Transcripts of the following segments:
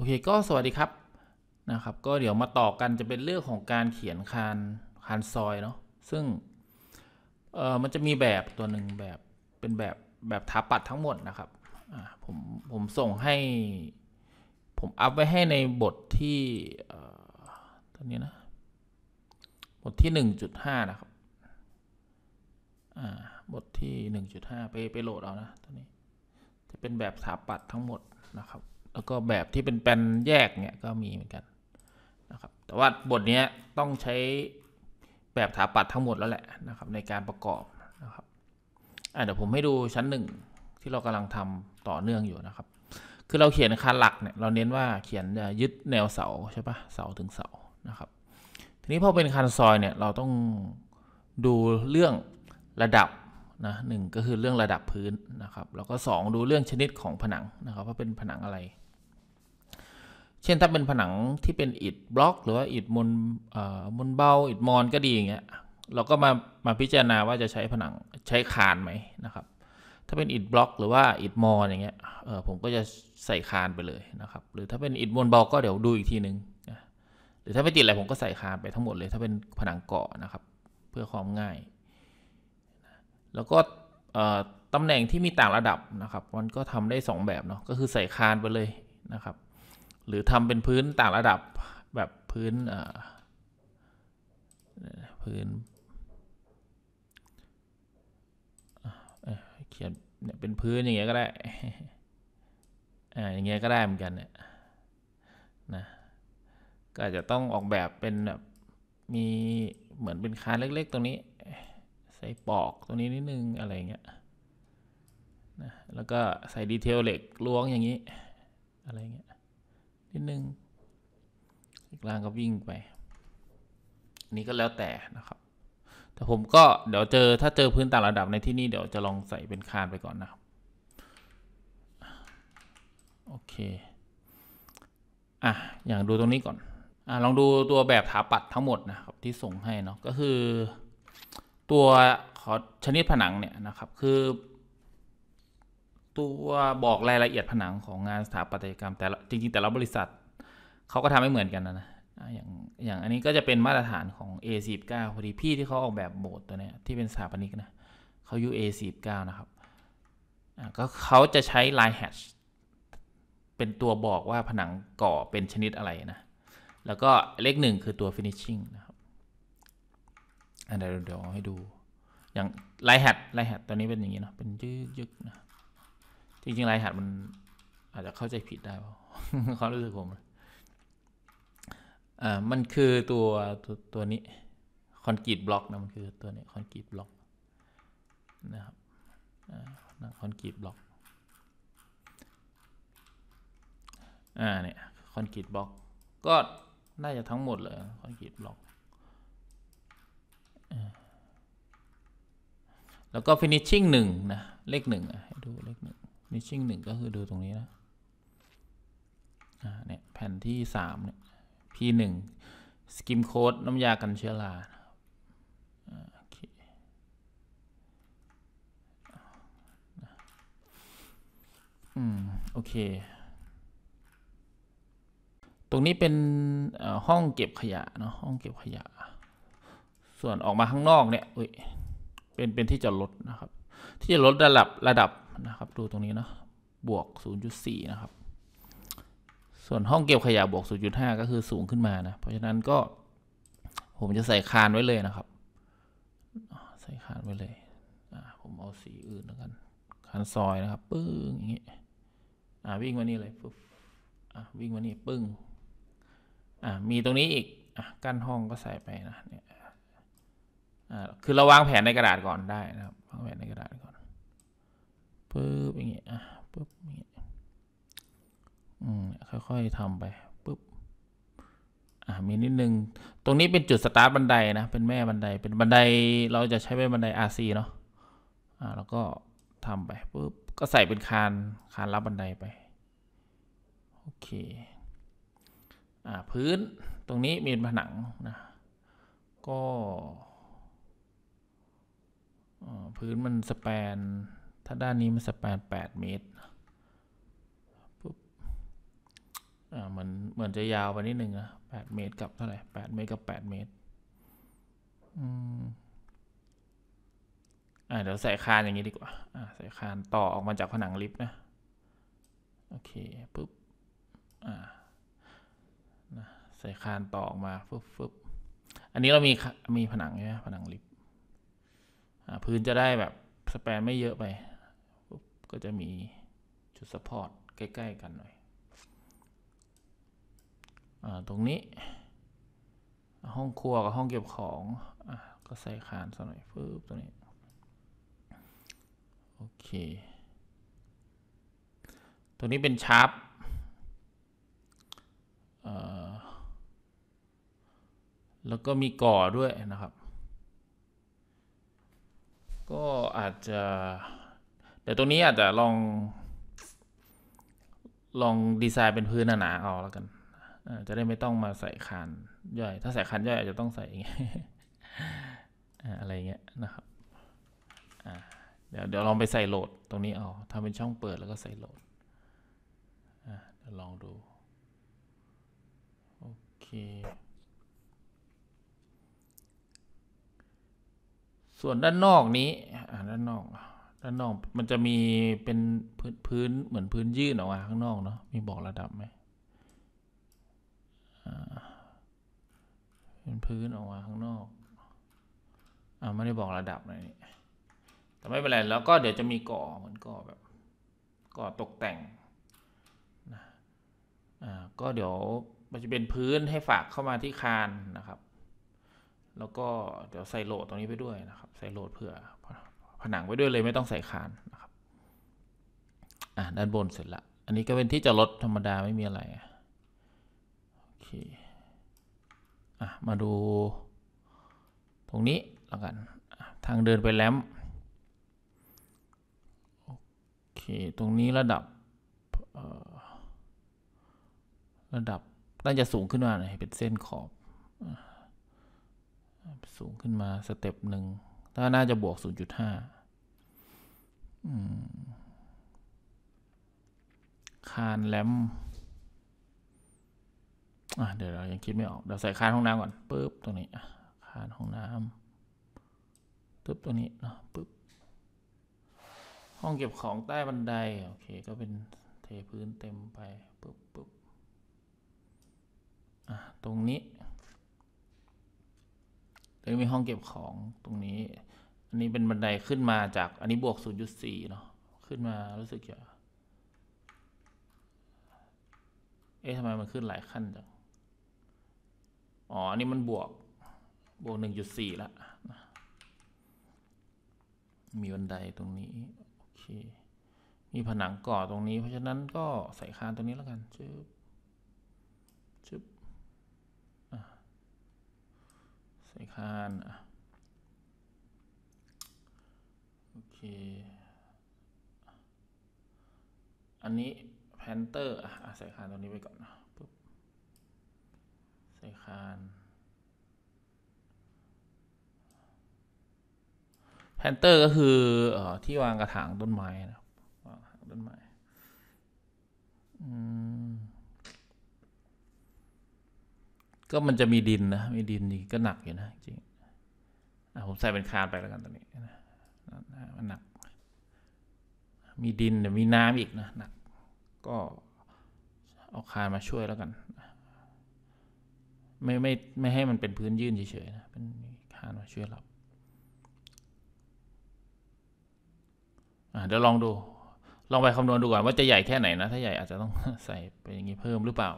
โอเคก็สวัสดีครับนะครับ ก็เดี๋ยวมาต่อกันจะเป็นเรื่องของการเขียนคานคานซอยเนาะซึ่ง เออมันจะมีแบบตัวหนึ่งแบบเป็นแบบแบบถาปัดทั้งหมดนะครับผมผมส่งให้ ผมอัพไว้ให้ในบทที่ตอนนี้นะ บทที่ 1.5 นะครับบทที่ 1.5ไปไปโหลดเอานะตัวนี้จะเป็นแบบถาปัดทั้งหมดนะครับแล้วก็แบบที่เป็นแปลนแยกเนี่ยก็มีเหมือนกันนะครับแต่ว่าบทนี้ต้องใช้แบบถาปัดทั้งหมดแล้วแหละนะครับในการประกอบนะครับเดี๋ยวผมให้ดูชั้นหนึ่งที่เรากำลังทำต่อเนื่องอยู่นะครับ คือเราเขียนคานหลักเนี่ยเราเน้นว่าเขียนยึดแนวเสาใช่ปะเสาถึงเสานะครับ ทีนี้พอเป็นคานซอยเนี่ยเราต้องดูเรื่องระดับนะหก็คือเรื่องระดับพื้นนะครับแล้วก็ 2 ดูเรื่องชนิดของผนังนะครับว่าเป็นผนังอะไร เช่นถ้าเป็นผนังที่เป็น อิฐบล็อกหรือว่าอิฐมนมนเบาอิฐมอนก็ดีอย่างเงี้ยเราก็มามาพิจารณาว่าจะใช้ผนังใช้คานไหมนะครับถ้าเป็นอิฐบล็อกหรือว่าอิฐมอนอย่างเงี้ยเออผมก็จะใส่คานไปเลยนะครับ หรือถ้าเป็นอิฐมนเบาก็เดี๋ยวดูอีกทีนึงหรือถ้าไม่ติดอะไรผมก็ใส่คานไปทั้งหมดเลย ถ้าเป็นผนังเกาะนะครับเพื่อความง่ายแล้วก็ตำแหน่งที่มีต่างระดับนะครับมันก็ทำได้ 2 แบบเนาะก็คือใส่คานไปเลยนะครับ หรือทำเป็นพื้นต่างระดับแบบพื้นพื้นเขียนเนี่ยเป็นพื้นอย่างเงี้ยก็ได้อ่าอย่างเงี้ยก็ได้เหมือนกันเนี่ยนะก็จะต้องออกแบบเป็นแบบมีเหมือนเป็นคานเล็กๆตรงนี้ใส่ปอกตรงนี้นิดนึงอะไรเงี้ยนะแล้วก็ใส่ดีเทลเหล็กล้วงอย่างนี้อะไรเงี้ยนิดนึงอีกล่างก็วิ่งไป นี่ก็แล้วแต่นะครับ แต่ผมก็เดี๋ยวเจอถ้าเจอพื้นต่างระดับในที่นี่ เดี๋ยวจะลองใส่เป็นคานไปก่อนนะครับโอเคอ่ะอย่าง ดูตรงนี้ก่อนอ่ะลองดูตัวแบบถาปัดทั้งหมดนะครับที่ส่งให้เนาะก็คือตัว ขอชนิดผนัง เนี่ย นะครับ คือ ตัวบอกรายละเอียดผนังของงาน สถาปัตยกรรม แต่จริงๆ แต่ละบริษัทเขาก็ทำไม่เหมือนกันนะนะอย่าง อย่างอันนี้ก็จะเป็นมาตรฐานของ A49 พอดี พี่ ที่เขาออกแบบโบสถ์ตัวเนี้ยที่เป็น สถาปนิก นะเขาอยู่ A49 นะครับก็เขาจะใช้ลายแฮชเป็นตัวบอกว่าผนังก่อเป็นชนิดอะไรนะแล้วก็เลขหนึ่งคือตัว finishing นะอันเดี๋ยวเดี๋ยวให้ดูอย่างไลแฮัไลแฮดตอนนี้เป็นอย่างนี้เนาะเป็นยึกยึกนะจริงๆไลแฮดมันอาจจะเข้าใจผิดได้เขาเคารู้สึกผมอ่ามันคือตัวตัวตัวนี้คอนกรีตบล็อกนะมันคือตัวนี้คอนกรีตบล็อกนะครับคอนกรีตบล็อกอ่าเนี่ยคอนกรีตบล็อกก็น่าจะทั้งหมดเลยคอนกรีตบล็อกแล้วก็ finishing หนึ่งนะเลขหนึ่งดู เลขหนึ่ง finishing หนึ่งก็คือดูตรงนี้นะเนี่ย แผ่นที่สามเนี่ย P หนึ่งสกิม โค้ดน้ำยากันเชื้อราอโอเค ตรงนี้เป็นห้องเก็บขยะเนาะห้องเก็บขยะ ส่วนออกมาข้าง นอกเนี่ยยเป็นเป็นที่จอดรถนะครับที่จอดรถระดับระดับนะครับดูตรงนี้เนาะบวก0.4นะครับส่วนห้องเก็บขยะบวก 0.5 ก็คือสูงขึ้นมานะเพราะฉะนั้นก็ผมจะใส่คานไว้เลยนะครับใส่คานไว้เลยผมเอาสีอื่นแล้วกันคานซอยนะครับ ปึ้งอย่างงี้วิ่งมานี่เลยปึ๊บวิ่งมานี่ปึ้งมีตรงนี้อีกอกั้นห้องก็ใส่ไปนะเนี่ยคือเราวางแผนในกระดาษก่อนได้นะครับวางแผนในกระดาษก่อนปึ๊บอย่างเงี้ยปึ๊บอย่างเงี้ยอืมค่อยๆทำไปปึ๊บอ่า มีนิด นึง ตรงนี้เป็นจุดสตาร์ทบันไดนะ เป็นแม่บันไดเป็นบันไดเราจะใช้เป็นบันได RC เนาะอ่าแล้วก็ทำไปปึ๊บก็ใส่เป็นคานคานรับบันไดไปโอเคอ่าพื้นตรงนี้มีผนังนะก็พื้นมันสแปน ถ้าด้านนี้มันสแปน 8 เมตรปุ๊บอ่าเหมือนเหมือนจะยาวไปนิดนึงนะ8 เมตร กับเท่าไหร่ 8 เมตรกับ 8 เมตรอืมอ่าเดี๋ยวใส่คานอย่างนี้ดีกว่าอ่า ใส่คานต่อออกมาจากผนังลิฟต์นะ โอเคปุ๊บอ่านะใส่คานต่อออกมาปุ๊บปุ๊บอันนี้เรามีมีผนังใช่ไหมผนังลิฟต์พื้นจะได้แบบสแปน ไม่เยอะไป ก็จะมีจุดสปอร์ต ใกล้ ๆ กัน หน่อยอตรงนี้ ห้องครัว กับ ห้องเก็บของอก็ใส่คานสักหน่อยปึ๊บตรงนี้ โอเค ตรงนี้เป็นชาร์ปแล้วก็มีก่อด้วยนะครับก็อาจจะแต่ตรงนี้อาจจะลอง ลองดีไซน์เป็นพื้นหนาๆเอาแล้วกัน จะได้ไม่ต้องมาใส่คานย่อยถ้าใส่คานย่อย อาจจะต้องใส่อยอะไรเงี้ยนะครับเดี๋ยวเดี๋ยวลองไปใส่โหลดตรงนี้เอาทำเป็นช่องเปิดแล้วก็ใส่โหลดเดี๋ยวลองดูโอเคส่วนด้านนอกนี้ด้านนอกด้านนอกมันจะมีเป็นพื้นพื้นเหมือนพื้นยื่นออกมาข้างนอกเนาะมีบอกระดับไหมเป็นพื้นออกมาข้างนอกอ่าไม่ได้บอกระดับเลยแต่ไม่เป็นไรแล้วก็เดี๋ยวจะมีก่อเหมือนก่อแบบก่อตกแต่งนะอ่าก็เดี๋ยวมันจะเป็นพื้นให้ฝากเข้ามาที่คานนะครับแล้วก็เดี๋ยวใส่โหลดตรงนี้ ไปด้วยนะครับ ใส่โหลดเพื่อ ผนังไว้ด้วยเลยไม่ต้องใส่คานนะครับอ่ะด้านบนเสร็จละอันนี้ก็เป็นที่จะลดธรรมดาไม่มีอะไรโอเคอ่ะมาดู ตรงนี้แล้วกันทางเดินไปแล้มโอเค ตรงนี้ระดับ ระดับน่าจะสูงขึ้นมาหน่อยเป็นเส้นขอบสูงขึ้นมาสเต็ปหนึ่ง ถ้าน่าจะบวก0.5คานแลมอ่ะเดี๋ยวเรายังคิดไม่ออก เดี๋ยวใส่คานห้องน้ำก่อนปุ๊บ ตรงนี้คานห้องน้ำปุ๊บตัวนี้เนาะปุ๊บ ห้องเก็บของใต้บันได โอเค ก็เป็นเทพื้นเต็มไปปุ๊บปุ๊บ อ่ะ ตรงนี้แล้วมีห้องเก็บของตรงนี้ อันนี้เป็นบันไดขึ้นมาจากอันนี้บวก0.4เนาะ ขึ้นมารู้สึกจะเอ๊ะทำไมมันขึ้นหลายขั้นจังอ๋อ อันนี้มันบวกบวก1.4ละมีบันไดตรงนี้โอเคมีผนังก่อตรงนี้เพราะฉะนั้นก็ใส่คานตรงนี้แล้วกันจึ๊บใส่คานโอเค อันนี้ แพนเตอร์ อ่ะใส่คานตัวนี้ไปก่อน นะปุ๊บ ใส่คาน แพนเตอร์ก็คืออที่วางกระถางต้นไม้นะวางต้นไม้อืมก็มันจะมีดินนะมีดินนี่ก็หนักอยู่นะจริงผมใส่เป็นคานไปแล้วกันตอนนี้นะมันหนัก มีดินเดี๋ยวมีน้ำอีกนะหนัก ก็เอาคานมาช่วยแล้วกัน ไม่ไม่ ไม่ให้มันเป็นพื้นยื่นเฉยๆนะเป็นคานมาช่วยเราเดี๋ยวลองดู ลองไปคำนวณดูก่อนว่าจะใหญ่แค่ไหนนะ ถ้าใหญ่อาจจะต้องใส่ไปอย่างนี้เพิ่มหรือเปล่า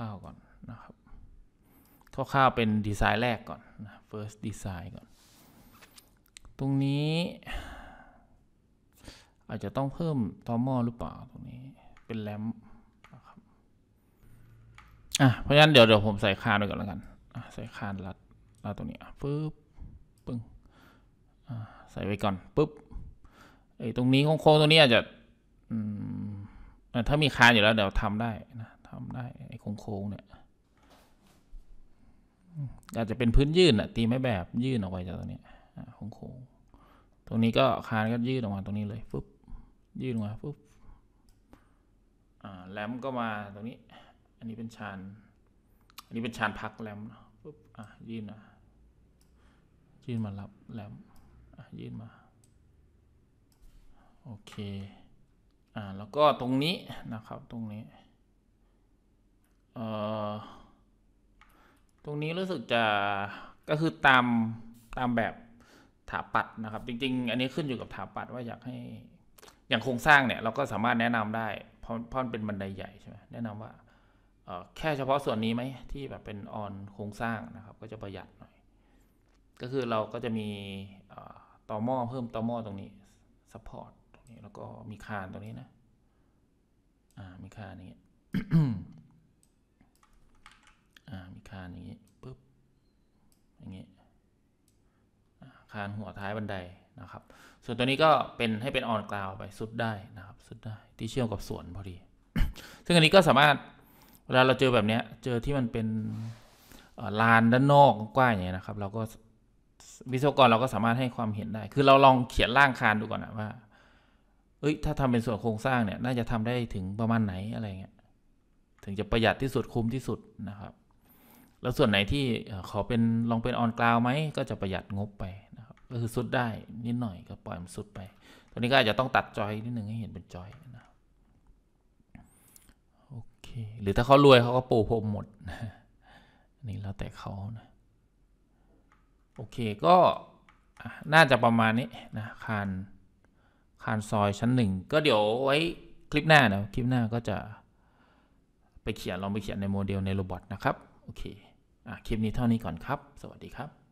ร่าวๆก่อน นะครับคร่าวๆเป็น ดีไซน์แรกก่อนนะ first design ก่อน ตรงนี้ อาจจะต้องเพิ่มตอมอหรือเปล่าตรงนี้เป็นแรมนะครับอ่ะเพราะฉะนั้นเดี๋ยวเดี๋ยว ผมใส่คานไปก่อนแล้วกันใส่คานรัดรัดตรงนี้ปึ๊บปึ้งใส่ ไว้ ก่อนปึ๊บไอ้ตรงนี้โค้งๆตรงนี้อาจจะถ้ามี คานอยู่แล้วเดี๋ยวทำได้นะทำได้ไอ้โค้งๆเนี่ยอาจจะเป็นพื้นยื่นอะตีไม่แบบยื่นออกไปจากตรงนี้โค้งๆตรงนี้ก็คานก็ยื่นออกมาตรงนี้เลยปุ๊บยื่นออกมาปุ๊บแลมก็มาตรงนี้ อันนี้เป็นชานอันนี้เป็นชานพักแลมปุ๊บอ่ะ ยื่นอ่ะยื่นมารับแลมอ่ะยื่นมาโอเคอ่าแล้วก็ตรงนี้นะครับตรงนี้ตรงนี้รู้สึกจะก็คือตามตามแบบถาปัดนะครับ จริง ๆ อันนี้ขึ้นอยู่กับถาปัด ว่าอยากให้ อย่างโครงสร้างเนี่ย เราก็สามารถแนะนำได้เพราะเพราะเป็นบันไดใหญ่ใช่ไหมแนะนำว่าแค่เฉพาะส่วนนี้ไหมที่แบบเป็นออนโครงสร้างนะครับ ก็จะประหยัดหน่อยก็คือเราก็จะมีต่อหม้อเพิ่มต่อหม้อตรงนี้ซัพพอร์ตตรงนี้แล้วก็มีคานตรงนี้นะ อ่ามีคานอย่างเงี้ยารหัวท้ายบันไดนะครับ ส่วนตัวนี้ก็เป็นให้เป็นออนกราวไปสุดได้นะครับ สุดได้ที่เชื่อมกับสวนพอดี ซึ่งอันนี้ก็สามารถเวลาเราเจอแบบนี้เจอที่มันเป็นลานด้านนอกกว้างอย่างนี้นะครับเราก็วิศวกรเราก็สามารถให้ความเห็นได้ คือเราลองเขียนร่างคานดูก่อนนะว่า เอ้ยถ้าทำเป็นส่วนโครงสร้างเนี่ย น่าจะทำได้ถึงประมาณไหนอะไรเงี้ยถึงจะประหยัดที่สุดคุ้มที่สุดนะครับ แล้วส่วนไหนที่ขอเป็นลองเป็นออนกราวไหมก็จะประหยัดงบไปก็คือสุดได้นิดหน่อยก็ปล่อยมันสุดไป ตัวนี้ก็อาจจะต้องตัดจอยนิดหนึ่งให้เห็นเป็นจอยนะโอเค หรือถ้าเขารวยเขาก็ปูพรมหมด นี่แล้วแต่เขานะโอเค ก็น่าจะประมาณนี้นะ คาน คานซอย ชั้นหนึ่ง ก็เดี๋ยวไว้คลิปหน้านะ คลิปหน้าก็จะไปเขียน ลองไปเขียนในโมเดลในโรบอทนะครับ โอเคอคลิปนี้เท่านี้ก่อนครับ สวัสดีครับ